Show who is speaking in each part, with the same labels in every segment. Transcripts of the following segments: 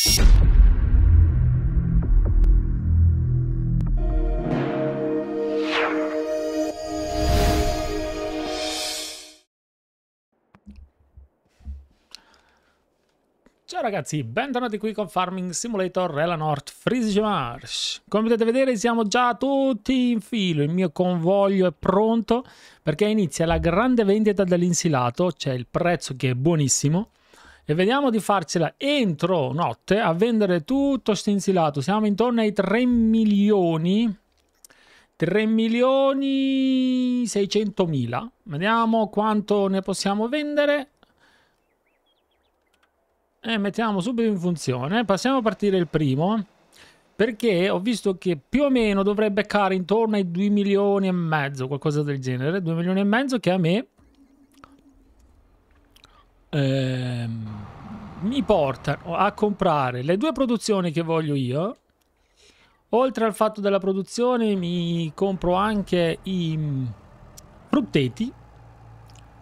Speaker 1: Ciao ragazzi, bentornati qui con Farming Simulator Rela North Frisige Marsh. Come potete vedere siamo già tutti in filo, il mio convoglio è pronto perché inizia la grande vendita dell'insilato, c'è cioè il prezzo che è buonissimo e vediamo di farcela entro notte a vendere tutto stinzilato. Siamo intorno ai 3 milioni. 3 milioni 600 mila. Vediamo quanto ne possiamo vendere. E mettiamo subito in funzione. Passiamo a partire il primo. Perché ho visto che più o meno dovrebbe beccare intorno ai 2 milioni e mezzo, qualcosa del genere. 2 milioni e mezzo che a me... Ehm mi portano a comprare le due produzioni che voglio io. Oltre al fatto della produzione mi compro anche i mm, frutteti.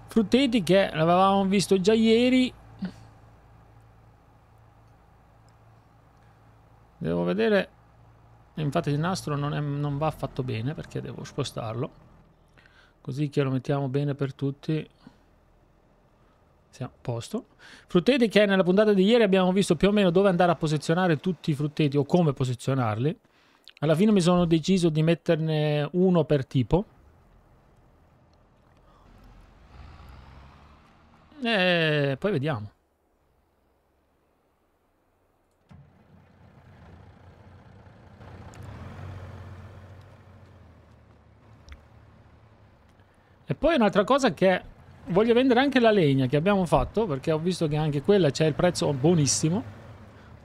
Speaker 1: Frutteti che l'avevamo visto già ieri. Devo vedere... Infatti il nastro non, è, non va affatto bene perché devo spostarlo. Così che lo mettiamo bene per tutti. Siamo a posto. Frutteti che nella puntata di ieri abbiamo visto più o meno dove andare a posizionare tutti i frutteti o come posizionarli. Alla fine mi sono deciso di metterne uno per tipo. E eh, poi vediamo. E poi un'altra cosa che voglio vendere anche la legna che abbiamo fatto perché ho visto che anche quella c'è il prezzo buonissimo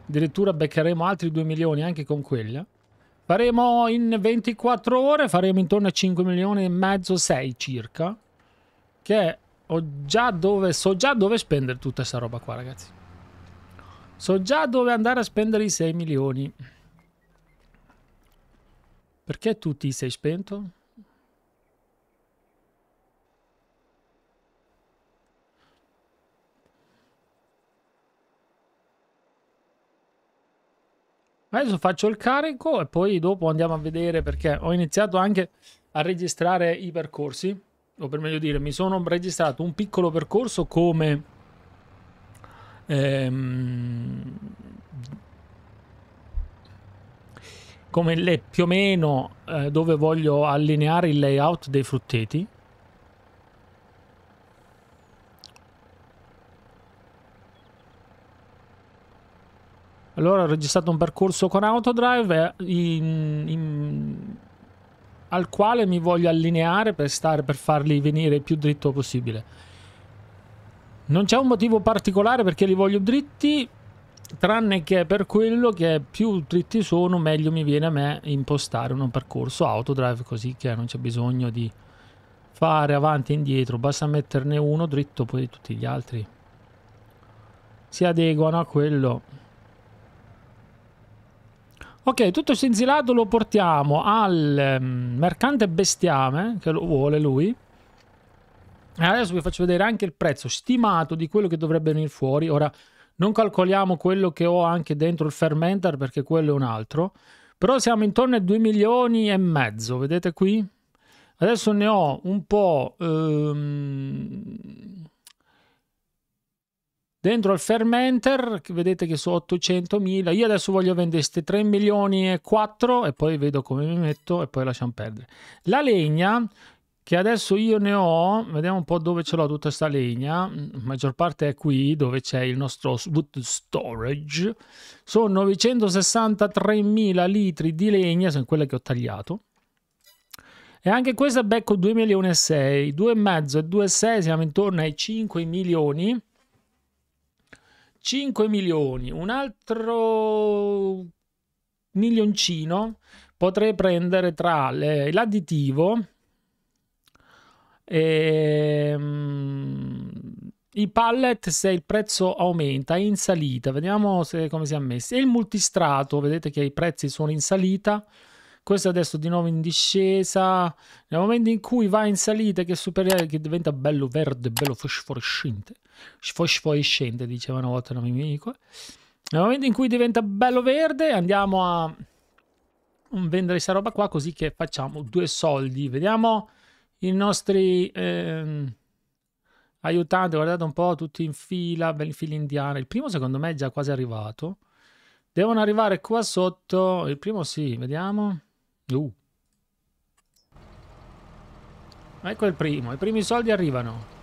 Speaker 1: addirittura beccheremo altri 2 milioni anche con quella faremo in 24 ore faremo intorno a 5 milioni e mezzo 6 circa che già dove, so già dove spendere tutta questa roba qua ragazzi so già dove andare a spendere i 6 milioni perché tutti i sei spento? Adesso faccio il carico e poi dopo andiamo a vedere perché ho iniziato anche a registrare i percorsi, o per meglio dire, mi sono registrato un piccolo percorso come ehm, come le, più o meno eh, dove voglio allineare il layout dei frutteti Allora ho registrato un percorso con Autodrive eh, in, in, al quale mi voglio allineare per, stare, per farli venire il più dritto possibile. Non c'è un motivo particolare perché li voglio dritti, tranne che per quello che più dritti sono, meglio mi viene a me impostare un percorso Autodrive così che non c'è bisogno di fare avanti e indietro, basta metterne uno dritto poi tutti gli altri si adeguano a quello. Ok, tutto sinzilato lo portiamo al ehm, mercante bestiame, che lo vuole lui. E adesso vi faccio vedere anche il prezzo stimato di quello che dovrebbe venire fuori. Ora, non calcoliamo quello che ho anche dentro il fermenter, perché quello è un altro. Però siamo intorno ai 2 milioni e mezzo, vedete qui? Adesso ne ho un po'... Ehm dentro al fermenter vedete che sono 800.000 io adesso voglio vendere queste 3 milioni e 4 e poi vedo come mi metto e poi lasciamo perdere la legna che adesso io ne ho vediamo un po' dove ce l'ho tutta questa legna la maggior parte è qui dove c'è il nostro wood storage sono 963.000 litri di legna sono quelle che ho tagliato e anche questa becco 2 milioni e 6 2,5 e 2,6 siamo intorno ai 5 milioni 5 milioni, un altro milioncino potrei prendere tra le, l'additivo e ehm, i pallet se il prezzo aumenta è in salita vediamo se, come si è messi e il multistrato vedete che i prezzi sono in salita questo adesso di nuovo in discesa nel momento in cui va in salita che superiore che diventa bello verde bello fosforescente sfosforescente, diceva una volta un amico. Nel momento in cui diventa bello verde andiamo a mm, vendere questa roba qua così che facciamo due soldi. Vediamo i nostri eh, aiutanti, guardate un po' tutti in fila, bel fila indiana. Il primo secondo me è già quasi arrivato. Devono arrivare qua sotto. Il primo sì, vediamo. Uh. Ecco il primo, i primi soldi arrivano.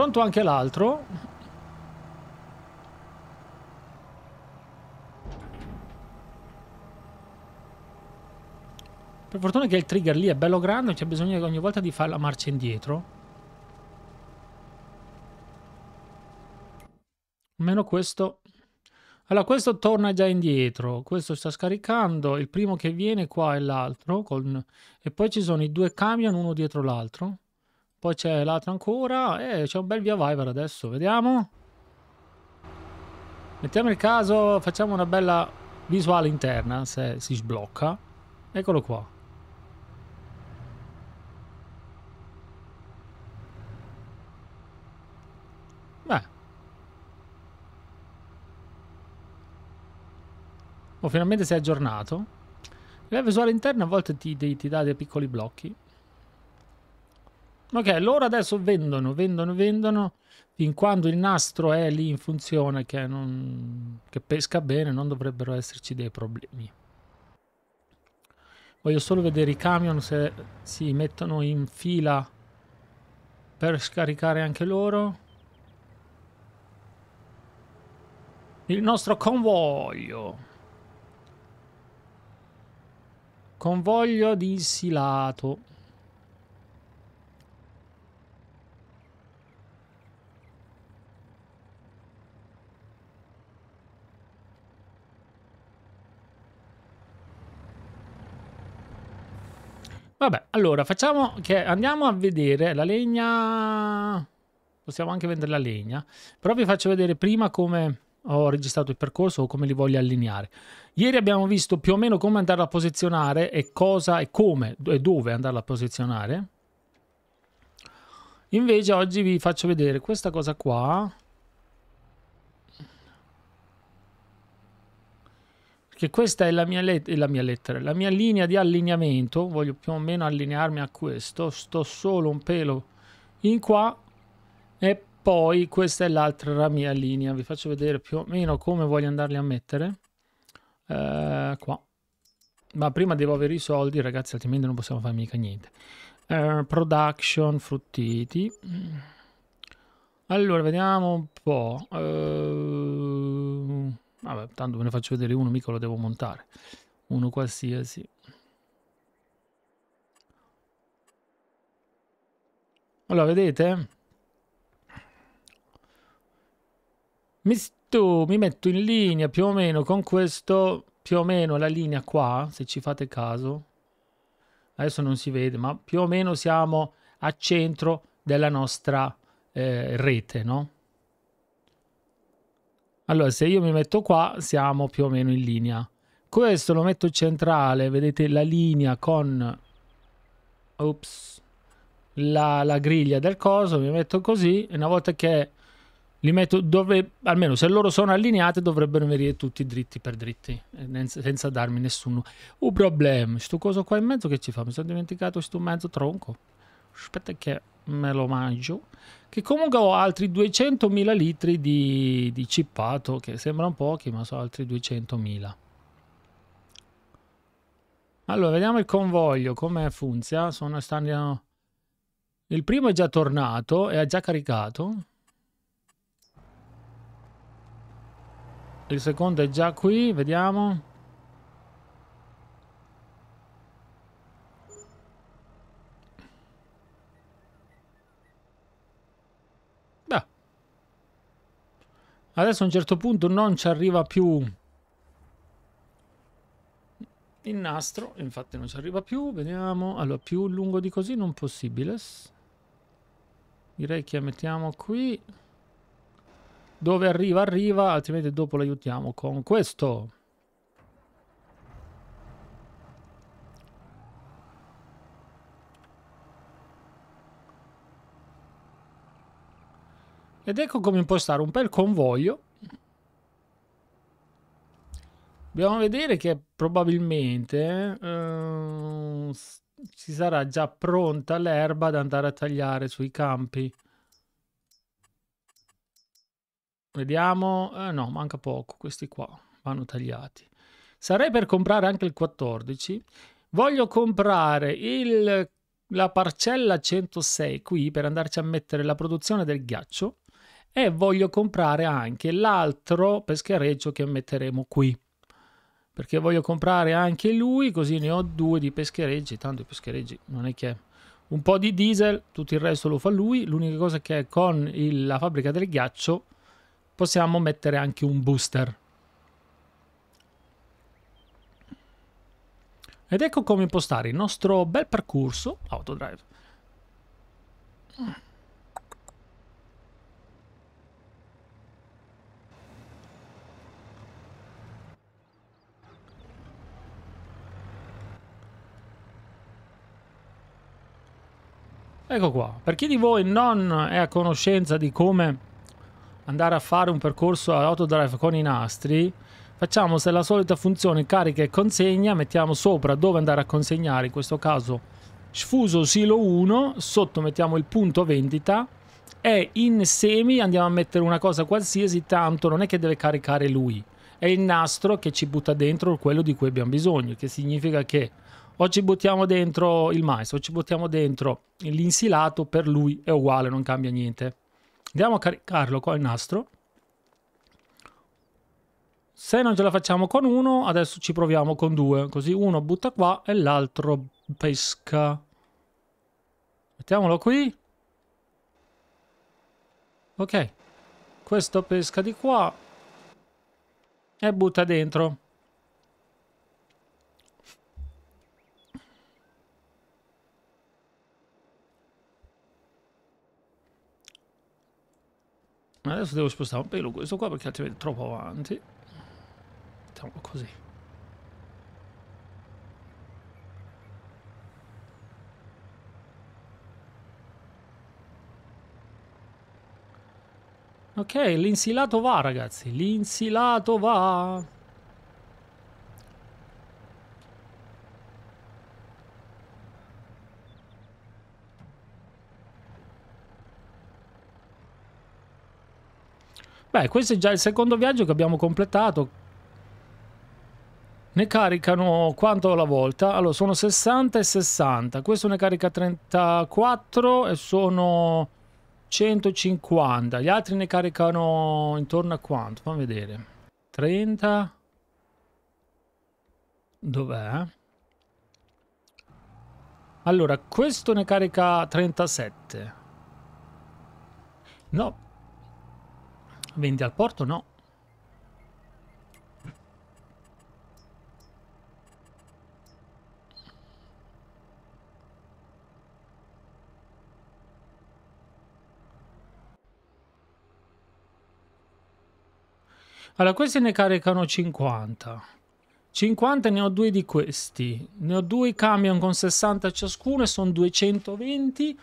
Speaker 1: Pronto anche l'altro. Per fortuna che il trigger lì è bello grande, c'è bisogno ogni volta di fare la marcia indietro. meno questo... Allora, questo torna già indietro, questo sta scaricando, il primo che viene qua è l'altro, con... e poi ci sono i due camion uno dietro l'altro. Poi c'è l'altro ancora. E eh, c'è un bel via vai per adesso. Vediamo. Mettiamo il caso, facciamo una bella visuale interna se si sblocca. Eccolo qua. Beh. Oh, finalmente si è aggiornato. La visuale interna a volte ti, ti, ti dà dei piccoli blocchi. Ok, loro adesso vendono, vendono, vendono, fin quando il nastro è lì in funzione che, non, che pesca bene, non dovrebbero esserci dei problemi. Voglio solo vedere i camion se si mettono in fila per scaricare anche loro. Il nostro convoglio. Convoglio di silato. Vabbè, allora facciamo che andiamo a vedere la legna. Possiamo anche vendere la legna, però vi faccio vedere prima come ho registrato il percorso o come li voglio allineare. Ieri abbiamo visto più o meno come andarla a posizionare e cosa e come e dove andarla a posizionare. Invece oggi vi faccio vedere questa cosa qua che questa è la mia, let- la mia lettera, la mia linea di allineamento, voglio più o meno allinearmi a questo, sto solo un pelo in qua e poi questa è l'altra mia linea, vi faccio vedere più o meno come voglio andarli a mettere, eh, qua. Ma prima devo avere i soldi ragazzi, altrimenti non possiamo fare mica niente. Eh, production, fruttiti. Allora, vediamo un po'. Eh, Vabbè, tanto ve ne faccio vedere uno, mica lo devo montare. Uno qualsiasi. Allora, vedete? Mi, sto, mi metto in linea più o meno con questo, più o meno la linea qua, se ci fate caso. Adesso non si vede, ma più o meno siamo a centro della nostra eh, rete, no? Allora, se io mi metto qua, siamo più o meno in linea. Questo lo metto centrale, vedete la linea con... Ops. La, la griglia del coso, mi metto così, e una volta che li metto dove... Almeno se loro sono allineati dovrebbero venire tutti dritti per dritti, eh, senza darmi nessuno. Un problema, Questo coso qua in mezzo che ci fa? Mi sono dimenticato questo mezzo tronco. Aspetta che me lo mangio, che comunque ho altri 200.000 litri di, di cippato, che sembrano pochi, ma sono altri 200.000. Allora, vediamo il convoglio, come funziona. Sono stanno... Il primo è già tornato e ha già caricato. Il secondo è già qui, vediamo. Adesso a un certo punto non ci arriva più il nastro, infatti non ci arriva più, vediamo. Allora, più lungo di così non possibile. Direi che mettiamo qui. Dove arriva, arriva, altrimenti dopo l'aiutiamo con questo. Ed ecco come impostare un bel convoglio. Dobbiamo vedere che probabilmente eh, ci sarà già pronta l'erba da andare a tagliare sui campi. Vediamo, eh, no, manca poco, questi qua vanno tagliati. Sarei per comprare anche il 14. Voglio comprare il, la parcella 106 qui per andarci a mettere la produzione del ghiaccio e voglio comprare anche l'altro peschereccio che metteremo qui perché voglio comprare anche lui così ne ho due di peschereggi tanto i peschereggi non è che un po' di diesel tutto il resto lo fa lui l'unica cosa che con il, la fabbrica del ghiaccio possiamo mettere anche un booster ed ecco come impostare il nostro bel percorso autodrive Ecco qua, per chi di voi non è a conoscenza di come andare a fare un percorso autodrive con i nastri, facciamo se la solita funzione carica e consegna, mettiamo sopra dove andare a consegnare, in questo caso sfuso silo 1, sotto mettiamo il punto vendita e in semi andiamo a mettere una cosa qualsiasi, tanto non è che deve caricare lui, è il nastro che ci butta dentro quello di cui abbiamo bisogno, che significa che o ci buttiamo dentro il mais, o ci buttiamo dentro l'insilato, per lui è uguale, non cambia niente. Andiamo a caricarlo qua il nastro. Se non ce la facciamo con uno, adesso ci proviamo con due. Così uno butta qua e l'altro pesca. Mettiamolo qui. Ok. Questo pesca di qua. E butta dentro. Adesso devo spostare un pelo questo qua perché altrimenti è troppo avanti. Mettiamolo così. Ok, l'insilato va ragazzi, l'insilato va. Beh, questo è già il secondo viaggio che abbiamo completato. Ne caricano quanto alla volta? Allora, sono 60 e 60. Questo ne carica 34 e sono 150. Gli altri ne caricano intorno a quanto? Fammi vedere. 30. Dov'è? Allora, questo ne carica 37. No, Vendi al porto? No. Allora, questi ne caricano 50. 50 ne ho due di questi. Ne ho due camion con 60 ciascuno e sono 220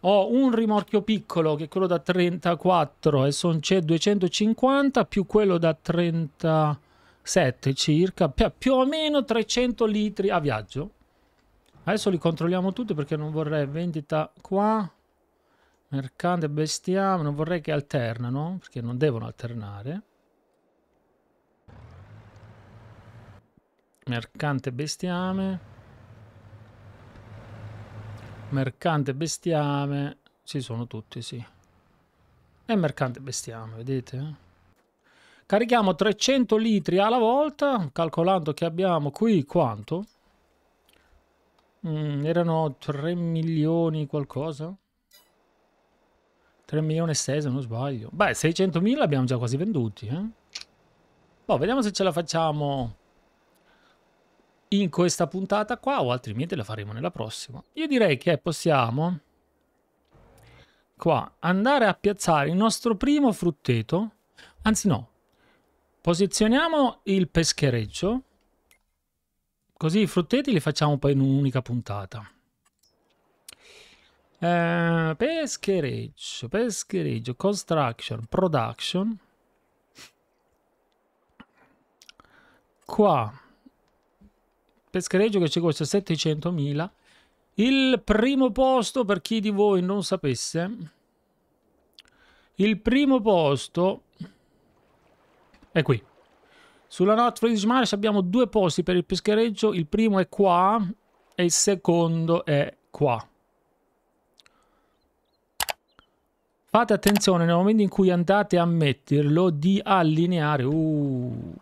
Speaker 1: ho un rimorchio piccolo che è quello da 34 e sono c'è 250 più quello da 37 circa più o meno 300 litri a viaggio adesso li controlliamo tutti perché non vorrei vendita qua mercante bestiame non vorrei che alternano perché non devono alternare mercante bestiame Mercante bestiame. Ci sono tutti, sì. E mercante bestiame, vedete? Eh? Carichiamo 300 litri alla volta, calcolando che abbiamo qui quanto? Mm, erano 3 milioni qualcosa? 3 milioni e 6 se non sbaglio. Beh, 600 mila abbiamo già quasi venduti, eh? Boh, vediamo se ce la facciamo in questa puntata qua o altrimenti la faremo nella prossima. Io direi che possiamo qua andare a piazzare il nostro primo frutteto, anzi no, posizioniamo il peschereccio, così i frutteti li facciamo poi in un'unica puntata. Eh, peschereccio, peschereccio, construction, production. Qua Peschereggio che ci costa 700.000. Il primo posto, per chi di voi non sapesse, il primo posto è qui. Sulla North Fridge Marsh abbiamo due posti per il peschereggio, il primo è qua e il secondo è qua. Fate attenzione nel momento in cui andate a metterlo di allineare. Uh.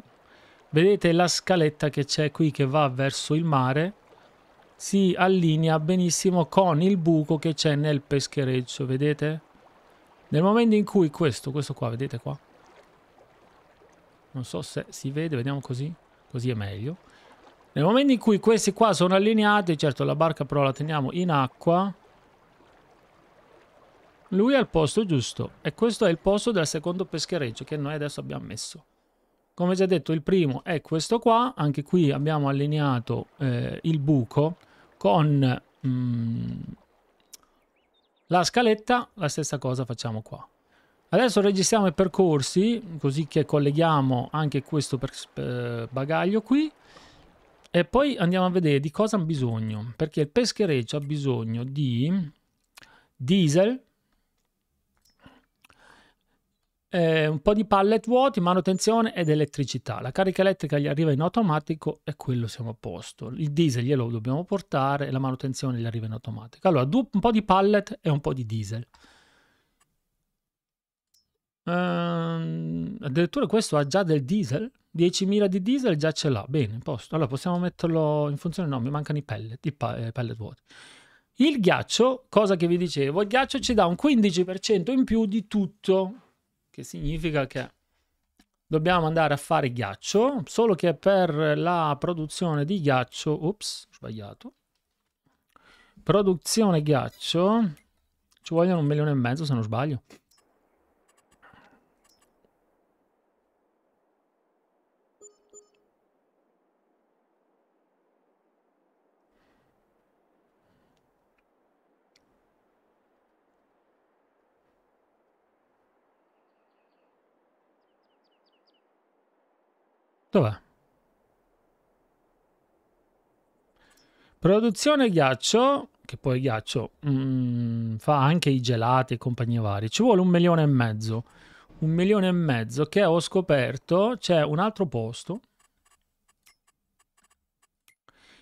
Speaker 1: Vedete la scaletta che c'è qui che va verso il mare si allinea benissimo con il buco che c'è nel peschereccio, vedete? Nel momento in cui questo, questo qua, vedete qua? Non so se si vede, vediamo così, così è meglio. Nel momento in cui questi qua sono allineati, certo la barca però la teniamo in acqua, lui è al posto giusto e questo è il posto del secondo peschereccio che noi adesso abbiamo messo come già detto il primo è questo qua anche qui abbiamo allineato eh, il buco con mm, la scaletta la stessa cosa facciamo qua adesso registriamo i percorsi così che colleghiamo anche questo eh, bagaglio qui e poi andiamo a vedere di cosa ha bisogno perché il peschereccio ha bisogno di diesel eh, un po' di pallet vuoti, manutenzione ed elettricità. La carica elettrica gli arriva in automatico e quello siamo a posto. Il diesel glielo dobbiamo portare e la manutenzione gli arriva in automatico. Allora, du- un po' di pallet e un po' di diesel. Ehm, addirittura questo ha già del diesel. 10.000 di diesel già ce l'ha. Bene, posto. Allora, possiamo metterlo in funzione? No, mi mancano i pellet, i pa- eh, pellet vuoti. Il ghiaccio, cosa che vi dicevo, il ghiaccio ci dà un 15% in più di tutto che significa che dobbiamo andare a fare ghiaccio, solo che per la produzione di ghiaccio, ops, sbagliato, produzione ghiaccio ci vogliono un milione e mezzo se non sbaglio. Dov'è? Produzione ghiaccio, che poi ghiaccio mm, fa anche i gelati e compagnie varie. Ci vuole un milione e mezzo. Un milione e mezzo che ho scoperto c'è un altro posto.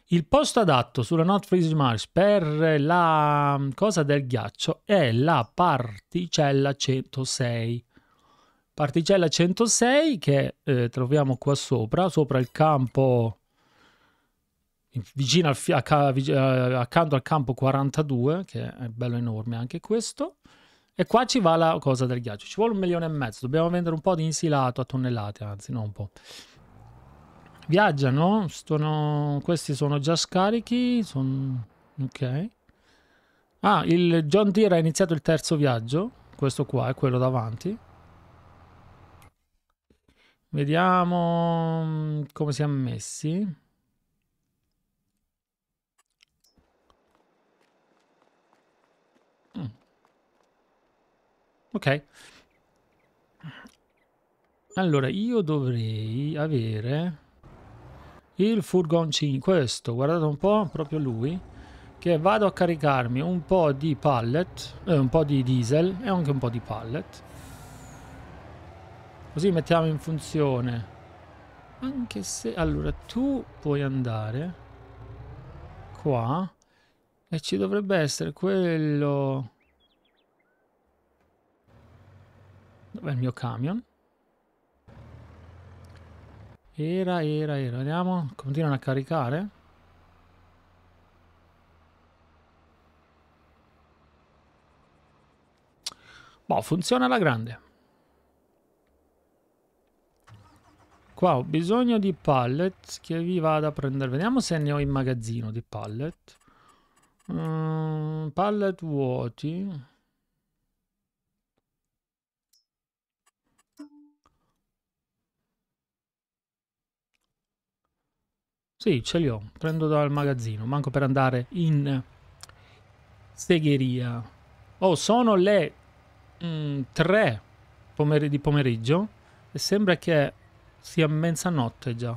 Speaker 1: Il posto adatto sulla North Freeze Mars per la mm, cosa del ghiaccio è la particella 106 particella 106 che eh, troviamo qua sopra, sopra il campo, vicino al, eh, accanto al campo 42, che è bello enorme anche questo. E qua ci va la cosa del ghiaccio. Ci vuole un milione e mezzo. Dobbiamo vendere un po' di insilato a tonnellate, anzi, non un po'. Viaggiano. Sono... Questi sono già scarichi. Sono... Ok. Ah, il John Deere ha iniziato il terzo viaggio. Questo qua è quello davanti. Vediamo mm, come siamo messi. Mm. Ok. Allora, io dovrei avere il furgoncino, questo, guardate un po', proprio lui, che vado a caricarmi un po' di pallet, eh, un po' di diesel e anche un po' di pallet. Così mettiamo in funzione. Anche se... Allora, tu puoi andare qua e ci dovrebbe essere quello... Dov'è il mio camion? Era, era, era. Vediamo. Continuano a caricare. Boh, funziona alla grande. Qua ho bisogno di pallet che vi vado a prendere. Vediamo se ne ho in magazzino di pallet. Mm, pallet vuoti. Sì, ce li ho. Prendo dal magazzino. Manco per andare in segheria. Oh, sono le 3 mm, pomer di pomeriggio. E sembra che sì, a mezzanotte già.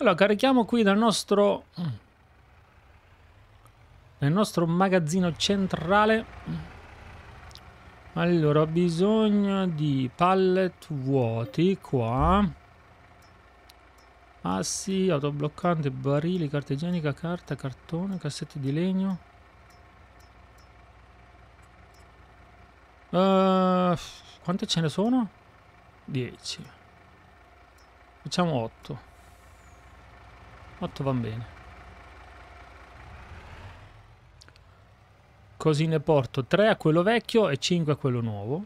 Speaker 1: Allora, carichiamo qui dal nostro... Nel nostro magazzino centrale. Allora, ho bisogno di pallet vuoti qua. Assi, autobloccante, barili, carta igienica, carta, cartone, cassetti di legno. Uh, quante ce ne sono? 10. Facciamo 8. 8 va bene. Così ne porto 3 a quello vecchio e 5 a quello nuovo.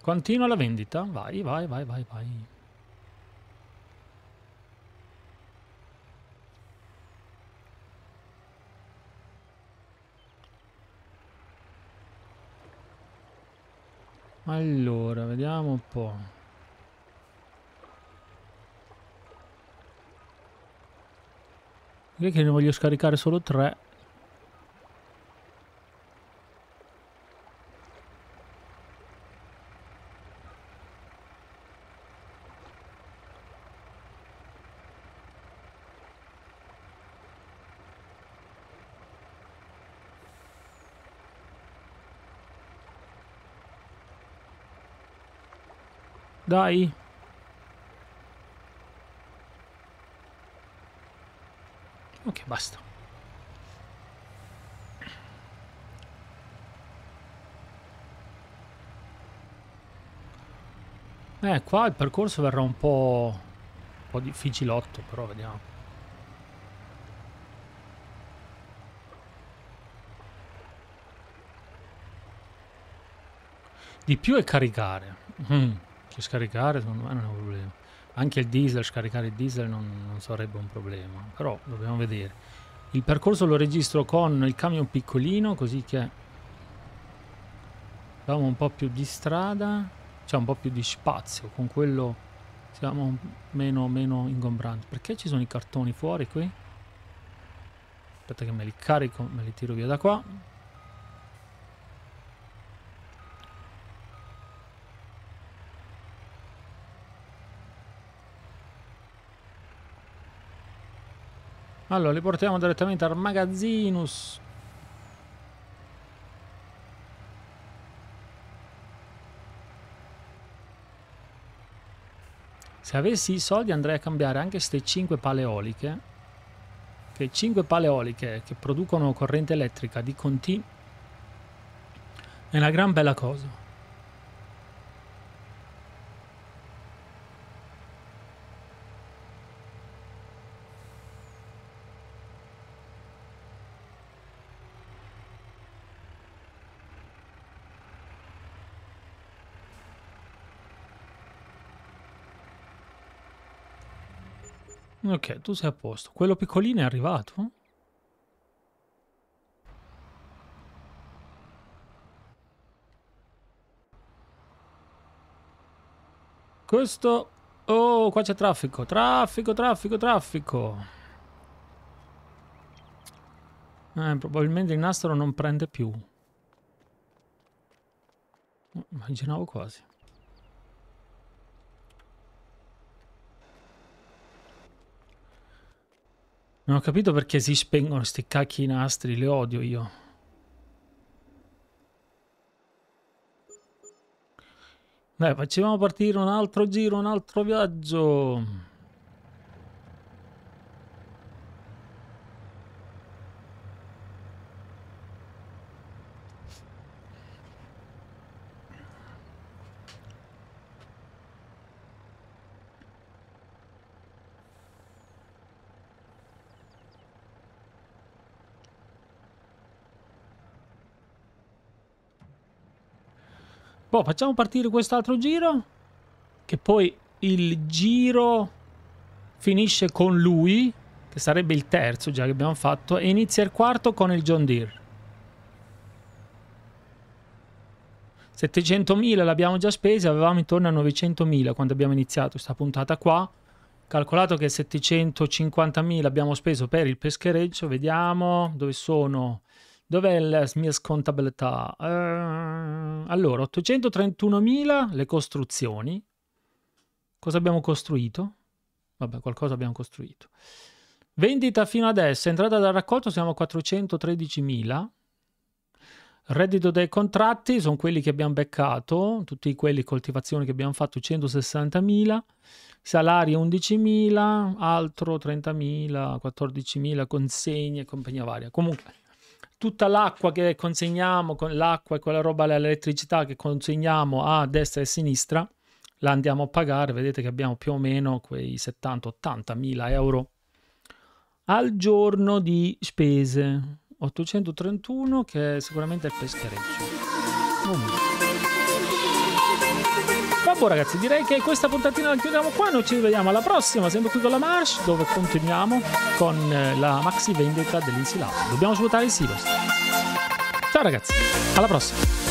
Speaker 1: Continua la vendita. Vai, vai, vai, vai, vai. Allora, vediamo un po'. Direi che ne voglio scaricare solo tre. Dai. Ok, basta. Eh, qua il percorso verrà un po'... un po' difficilotto, però vediamo. Di più è caricare. Mm. Cioè scaricare secondo me non è un problema. Anche il diesel, scaricare il diesel non, non sarebbe un problema, però dobbiamo vedere. Il percorso lo registro con il camion piccolino, così che abbiamo un po' più di strada, cioè un po' più di spazio, con quello siamo meno, meno ingombranti. Perché ci sono i cartoni fuori qui? Aspetta che me li carico, me li tiro via da qua. Allora, li portiamo direttamente al Magazzinus. Se avessi i soldi andrei a cambiare anche queste 5 paleoliche. Che 5 paleoliche che producono corrente elettrica di Conti è una gran bella cosa. Ok, tu sei a posto. Quello piccolino è arrivato? Questo... Oh, qua c'è traffico. Traffico, traffico, traffico. Eh, probabilmente il nastro non prende più. Oh, immaginavo quasi. Non ho capito perché si spengono sti cacchi nastri, le odio io. Dai, facciamo partire un altro giro, un altro viaggio. Boh, facciamo partire quest'altro giro. Che poi il giro finisce con lui, che sarebbe il terzo già che abbiamo fatto, e inizia il quarto con il John Deere. 700.000 l'abbiamo già spesa, avevamo intorno a 900.000 quando abbiamo iniziato questa puntata qua. Calcolato che 750.000 abbiamo speso per il peschereccio, vediamo dove sono Dov'è la mia scontabilità? Uh, allora, 831.000 le costruzioni. Cosa abbiamo costruito? Vabbè, qualcosa abbiamo costruito. Vendita fino adesso, entrata dal raccolto siamo a 413.000. Reddito dei contratti sono quelli che abbiamo beccato, tutti quelli coltivazioni che abbiamo fatto 160.000, salari 11.000, altro 30.000, 14.000, consegne e compagnia varia. Comunque tutta l'acqua che consegniamo, con l'acqua e quella roba, l'elettricità che consegniamo a destra e a sinistra, la andiamo a pagare, vedete che abbiamo più o meno quei 70-80 mila euro al giorno di spese. 831 che è sicuramente il peschereccio. Comunque. Boh ragazzi, direi che questa puntatina la chiudiamo qua, noi ci rivediamo alla prossima, sempre qui con la Marsh, dove continuiamo con eh, la maxi vendita dell'insilato Dobbiamo svuotare il silos. Ciao ragazzi, alla prossima!